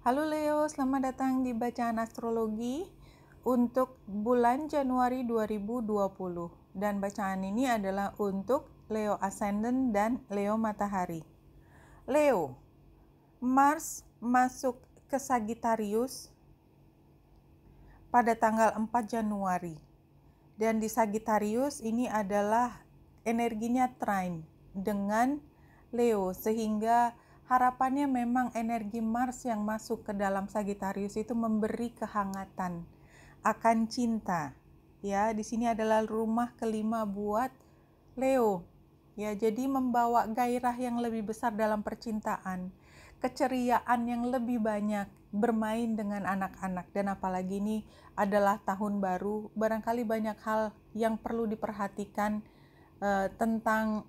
Halo Leo, selamat datang di bacaan astrologi untuk bulan Januari 2020. Dan bacaan ini adalah untuk Leo Ascendant dan Leo Matahari. Leo, Mars masuk ke Sagittarius pada tanggal 4 Januari. Dan di Sagittarius ini adalah energinya trine dengan Leo sehingga harapannya memang energi Mars yang masuk ke dalam Sagittarius itu memberi kehangatan akan cinta. Ya, di sini adalah rumah kelima buat Leo. Ya, jadi membawa gairah yang lebih besar dalam percintaan, keceriaan yang lebih banyak, bermain dengan anak-anak dan apalagi ini adalah tahun baru, barangkali banyak hal yang perlu diperhatikan eh, tentang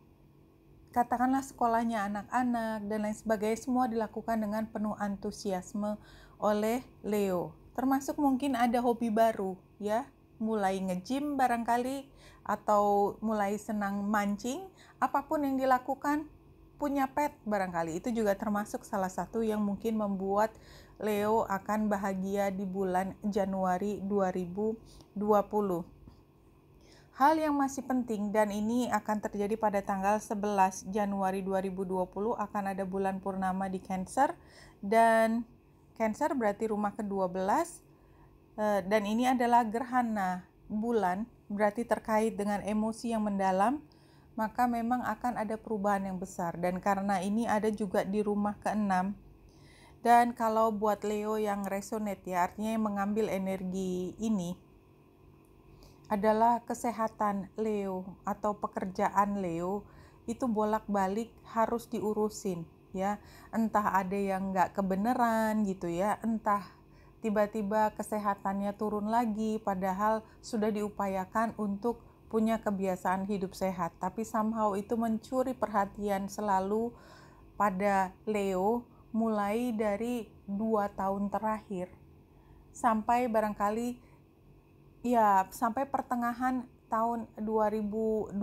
katakanlah sekolahnya anak-anak dan lain sebagainya semua dilakukan dengan penuh antusiasme oleh Leo. Termasuk mungkin ada hobi baru ya, mulai ngejim barangkali atau mulai senang mancing, apapun yang dilakukan punya pet barangkali itu juga termasuk salah satu yang mungkin membuat Leo akan bahagia di bulan Januari 2020. Hal yang masih penting dan ini akan terjadi pada tanggal 11 Januari 2020 akan ada bulan purnama di Cancer dan Cancer berarti rumah ke-12 eh, dan ini adalah gerhana bulan berarti terkait dengan emosi yang mendalam maka memang akan ada perubahan yang besar dan karena ini ada juga di rumah ke-6 dan kalau buat Leo yang resonate ya artinya yang mengambil energi ini adalah kesehatan Leo atau pekerjaan Leo itu bolak-balik harus diurusin ya entah ada yang nggak kebenaran gitu ya entah tiba-tiba kesehatannya turun lagi padahal sudah diupayakan untuk punya kebiasaan hidup sehat tapi somehow itu mencuri perhatian selalu pada Leo mulai dari dua tahun terakhir sampai barangkali ya sampai pertengahan tahun 2020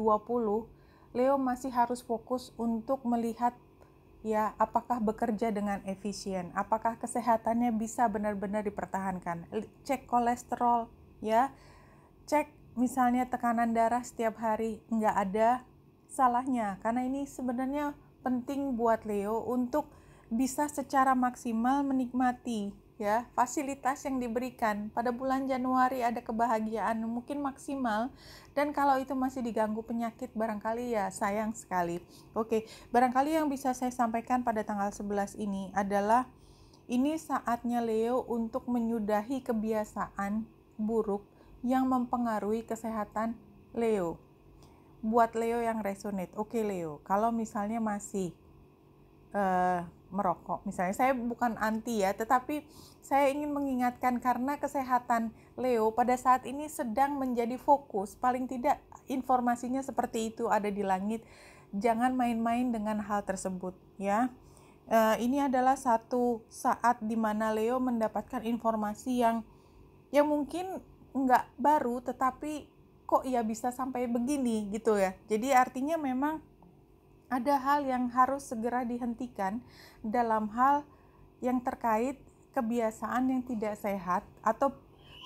Leo masih harus fokus untuk melihat ya apakah bekerja dengan efisien, apakah kesehatannya bisa benar-benar dipertahankan. Cek kolesterol ya. Cek misalnya tekanan darah setiap hari nggak ada salahnya karena ini sebenarnya penting buat Leo untuk bisa secara maksimal menikmati ya fasilitas yang diberikan pada bulan Januari ada kebahagiaan mungkin maksimal dan kalau itu masih diganggu penyakit barangkali ya sayang sekali oke barangkali yang bisa saya sampaikan pada tanggal 11 ini adalah ini saatnya Leo untuk menyudahi kebiasaan buruk yang mempengaruhi kesehatan Leo buat Leo yang resonate oke Leo kalau misalnya masih Eh, merokok. Misalnya saya bukan anti ya, tetapi saya ingin mengingatkan karena kesehatan Leo pada saat ini sedang menjadi fokus. Paling tidak informasinya seperti itu ada di langit. Jangan main-main dengan hal tersebut ya. e, ini adalah satu saat di mana Leo mendapatkan informasi yang yang mungkin nggak baru tetapi kok ya bisa sampai begini gitu ya. Jadi artinya memang ada hal yang harus segera dihentikan dalam hal yang terkait kebiasaan yang tidak sehat atau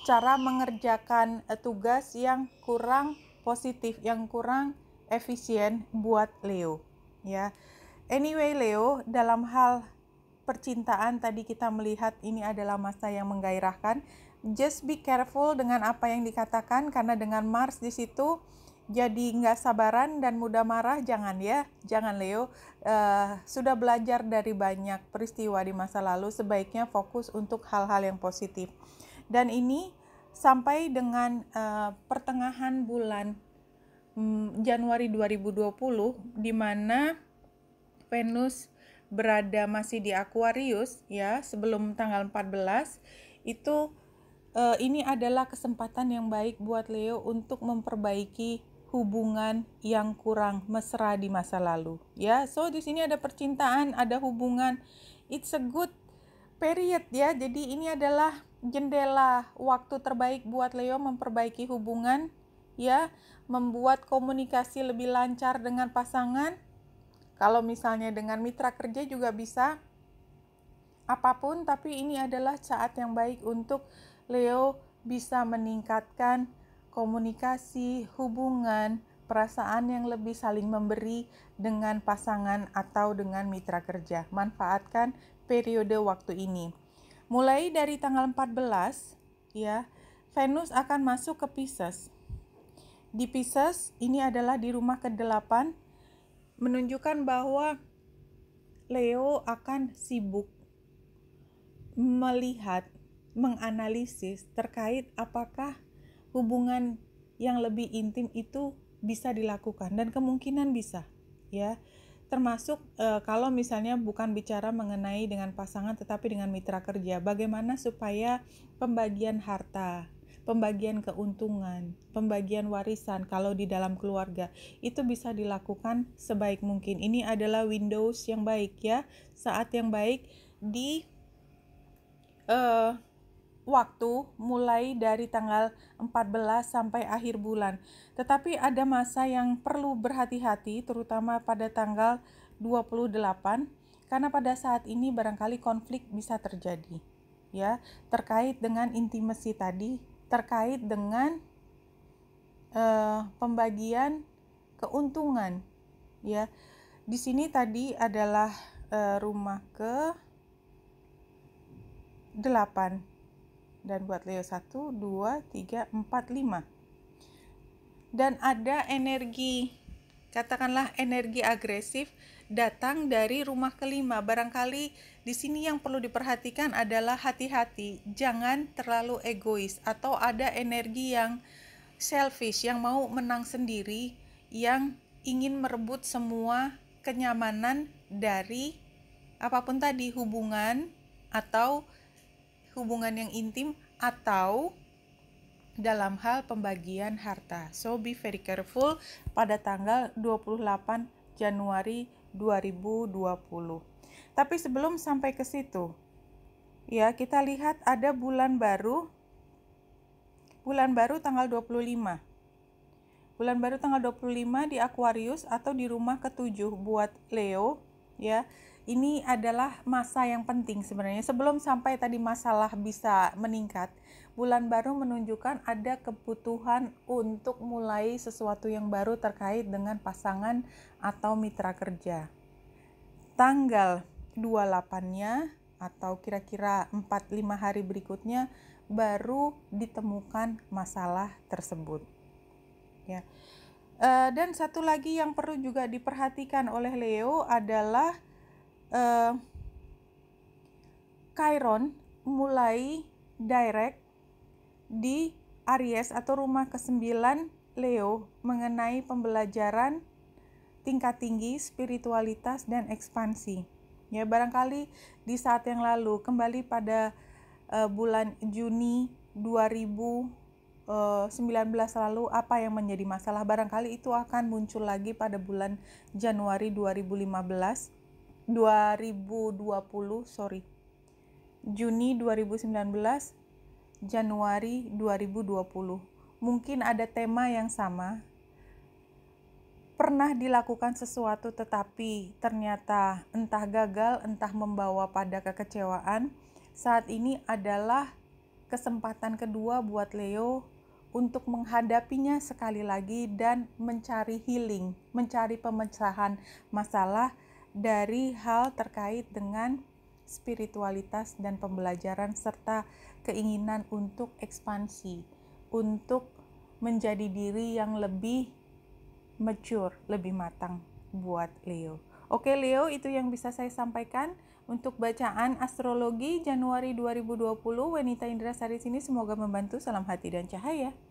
cara mengerjakan eh, tugas yang kurang positif, yang kurang efisien buat Leo. Ya, anyway Leo, dalam hal percintaan tadi kita melihat ini adalah masa yang menggairahkan. Just be careful dengan apa yang dikatakan karena dengan Mars di situ jadi nggak sabaran dan mudah marah jangan ya jangan Leo uh, sudah belajar dari banyak peristiwa di masa lalu sebaiknya fokus untuk hal-hal yang positif dan ini sampai dengan uh, pertengahan bulan um, Januari 2020 di mana Venus berada masih di Aquarius ya sebelum tanggal 14 itu uh, ini adalah kesempatan yang baik buat Leo untuk memperbaiki hubungan yang kurang mesra di masa lalu. Ya, so di sini ada percintaan, ada hubungan. It's a good period ya. Jadi ini adalah jendela waktu terbaik buat Leo memperbaiki hubungan ya, membuat komunikasi lebih lancar dengan pasangan. Kalau misalnya dengan mitra kerja juga bisa apapun, tapi ini adalah saat yang baik untuk Leo bisa meningkatkan komunikasi, hubungan, perasaan yang lebih saling memberi dengan pasangan atau dengan mitra kerja. Manfaatkan periode waktu ini. Mulai dari tanggal 14 ya, Venus akan masuk ke Pisces. Di Pisces ini adalah di rumah ke-8 menunjukkan bahwa Leo akan sibuk melihat, menganalisis terkait apakah hubungan yang lebih intim itu bisa dilakukan dan kemungkinan bisa ya termasuk e, kalau misalnya bukan bicara mengenai dengan pasangan tetapi dengan mitra kerja bagaimana supaya pembagian harta pembagian keuntungan pembagian warisan kalau di dalam keluarga itu bisa dilakukan sebaik mungkin ini adalah windows yang baik ya saat yang baik di e, waktu mulai dari tanggal 14 sampai akhir bulan. Tetapi ada masa yang perlu berhati-hati terutama pada tanggal 28 karena pada saat ini barangkali konflik bisa terjadi ya terkait dengan intimasi tadi, terkait dengan uh, pembagian keuntungan ya. Di sini tadi adalah uh, rumah ke 8 dan buat Leo 1 2 3 4 5 dan ada energi katakanlah energi agresif datang dari rumah kelima barangkali di sini yang perlu diperhatikan adalah hati-hati jangan terlalu egois atau ada energi yang selfish yang mau menang sendiri yang ingin merebut semua kenyamanan dari apapun tadi hubungan atau hubungan yang intim atau dalam hal pembagian harta. So be very careful pada tanggal 28 Januari 2020. Tapi sebelum sampai ke situ, ya kita lihat ada bulan baru. Bulan baru tanggal 25. Bulan baru tanggal 25 di Aquarius atau di rumah ketujuh buat Leo ya ini adalah masa yang penting sebenarnya. Sebelum sampai tadi masalah bisa meningkat, bulan baru menunjukkan ada kebutuhan untuk mulai sesuatu yang baru terkait dengan pasangan atau mitra kerja. Tanggal 28-nya atau kira-kira 4-5 hari berikutnya baru ditemukan masalah tersebut. Ya. Eh, dan satu lagi yang perlu juga diperhatikan oleh Leo adalah uh, Chiron mulai direct di Aries atau rumah ke-9 Leo mengenai pembelajaran tingkat tinggi, spiritualitas dan ekspansi. Ya, barangkali di saat yang lalu kembali pada uh, bulan Juni 2019 eh, lalu apa yang menjadi masalah barangkali itu akan muncul lagi pada bulan Januari 2015 2020, sorry. Juni 2019, Januari 2020. Mungkin ada tema yang sama. Pernah dilakukan sesuatu tetapi ternyata entah gagal, entah membawa pada kekecewaan. Saat ini adalah kesempatan kedua buat Leo untuk menghadapinya sekali lagi dan mencari healing, mencari pemecahan masalah dari hal terkait dengan spiritualitas dan pembelajaran serta keinginan untuk ekspansi, untuk menjadi diri yang lebih mature, lebih matang buat Leo. Oke Leo, itu yang bisa saya sampaikan untuk bacaan astrologi Januari 2020. Wanita Indra Sari sini semoga membantu. Salam hati dan cahaya.